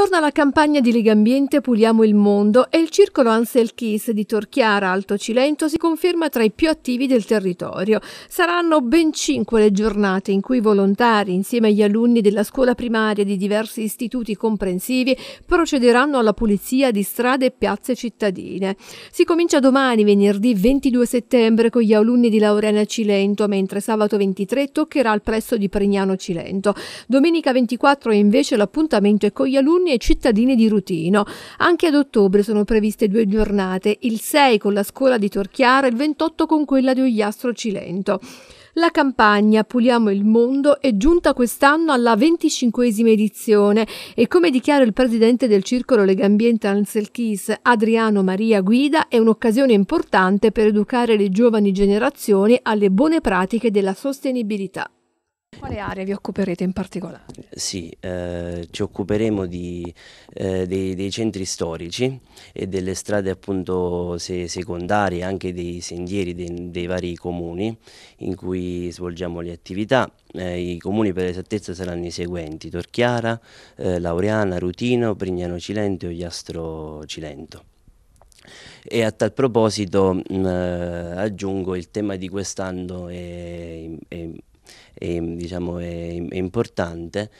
Torna la campagna di Lega Ambiente Puliamo il Mondo e il circolo Ansel Kiss di Torchiara Alto Cilento si conferma tra i più attivi del territorio. Saranno ben cinque le giornate in cui i volontari, insieme agli alunni della scuola primaria di diversi istituti comprensivi, procederanno alla pulizia di strade e piazze cittadine. Si comincia domani, venerdì 22 settembre, con gli alunni di Laureana Cilento, mentre sabato 23 toccherà al presso di Pregnano Cilento. Domenica 24 invece l'appuntamento è con gli alunni cittadini e cittadini di Rutino. Anche ad ottobre sono previste due giornate, il 6 con la scuola di Torchiara e il 28 con quella di Ogliastro Cilento. La campagna Puliamo il mondo è giunta quest'anno alla venticinquesima edizione e come dichiara il presidente del circolo Legambiente Ansel Kiss, Adriano Maria Guida è un'occasione importante per educare le giovani generazioni alle buone pratiche della sostenibilità. Quale aree vi occuperete in particolare? Sì, eh, ci occuperemo di, eh, dei, dei, centri storici e delle strade appunto se, secondarie, anche dei sentieri dei, dei, vari comuni in cui svolgiamo le attività. Eh, I comuni per esattezza saranno i seguenti, Torchiara, eh, Laureana, Rutino, Prignano Cilento e Ogliastro Cilento. E a tal proposito mh, mm, eh, aggiungo il tema di quest'anno è, è e, diciamo, è, è, importante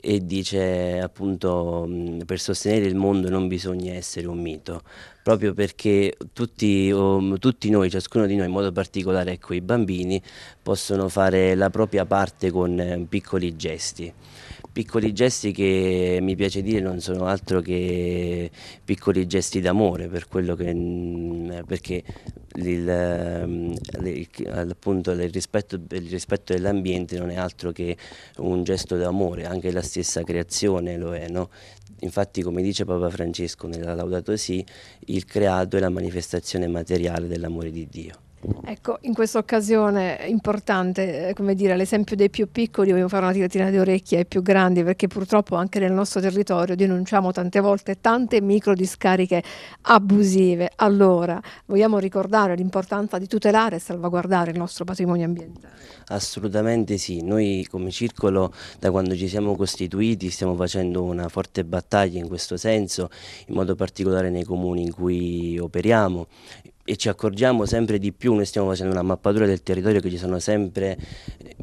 e dice appunto per sostenere il mondo non bisogna essere un mito, proprio perché tutti, um, tutti noi, ciascuno di noi, in modo particolare ecco, i bambini, possono fare la propria parte con eh, piccoli gesti piccoli gesti che mi piace dire non sono altro che piccoli gesti d'amore per quello che. perché il, ehm, appunto, il rispetto, rispetto dell'ambiente non è altro che un gesto d'amore, anche la stessa creazione lo è. No? Infatti, come dice Papa Francesco nella Laudato Si, il creato è la manifestazione materiale dell'amore di Dio. Ecco, in questa occasione è importante, eh, come dire, l'esempio dei più piccoli, vogliamo fare una tiratina di orecchie ai più grandi, perché purtroppo anche nel nostro territorio denunciamo tante volte tante micro discariche abusive. Allora, vogliamo ricordare l'importanza di tutelare e salvaguardare il nostro patrimonio ambientale? Assolutamente sì, noi come circolo da quando ci siamo costituiti stiamo facendo una forte battaglia in questo senso, in modo particolare nei comuni in cui operiamo e ci accorgiamo sempre di più, noi stiamo facendo una mappatura del territorio che ci sono sempre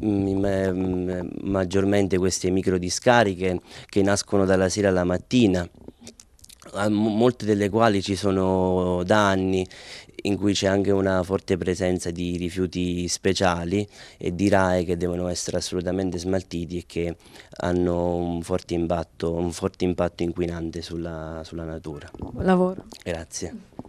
mm, mm, maggiormente queste micro discariche che nascono dalla sera alla mattina molte delle quali ci sono da anni in cui c'è anche una forte presenza di rifiuti speciali e di RAE che devono essere assolutamente smaltiti e che hanno un forte impatto, un forte impatto inquinante sulla, sulla natura. Buon lavoro. Grazie.